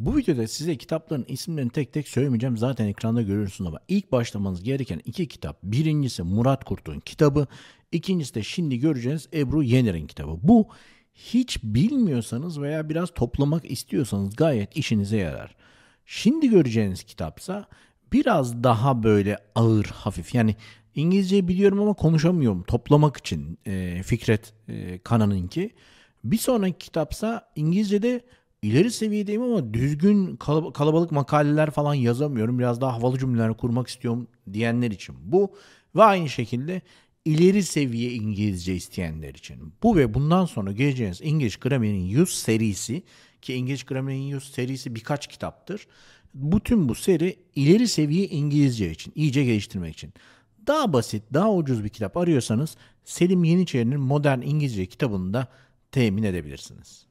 Bu videoda size kitapların isimlerini tek tek söylemeyeceğim. Zaten ekranda görürsünüz ama ilk başlamanız gereken iki kitap. Birincisi Murat Kurt'un kitabı. İkincisi de şimdi göreceğiniz Ebru Yener'in kitabı. Bu hiç bilmiyorsanız veya biraz toplamak istiyorsanız gayet işinize yarar. Şimdi göreceğiniz kitapsa biraz daha böyle ağır hafif yani İngilizce biliyorum ama konuşamıyorum toplamak için e, Fikret e, Kanan'ınki. Bir sonraki kitapsa İngilizce'de ileri seviyedeyim ama düzgün kalabalık makaleler falan yazamıyorum. Biraz daha havalı cümleler kurmak istiyorum diyenler için bu ve aynı şekilde ileri seviye İngilizce isteyenler için. Bu ve bundan sonra geleceğiniz İngiliz Grammer'in 100 serisi ki İngiliz Grammer'in 100 serisi birkaç kitaptır. Bütün bu seri ileri seviye İngilizce için, iyice geliştirmek için. Daha basit, daha ucuz bir kitap arıyorsanız Selim Yeniçeri'nin Modern İngilizce kitabını da temin edebilirsiniz.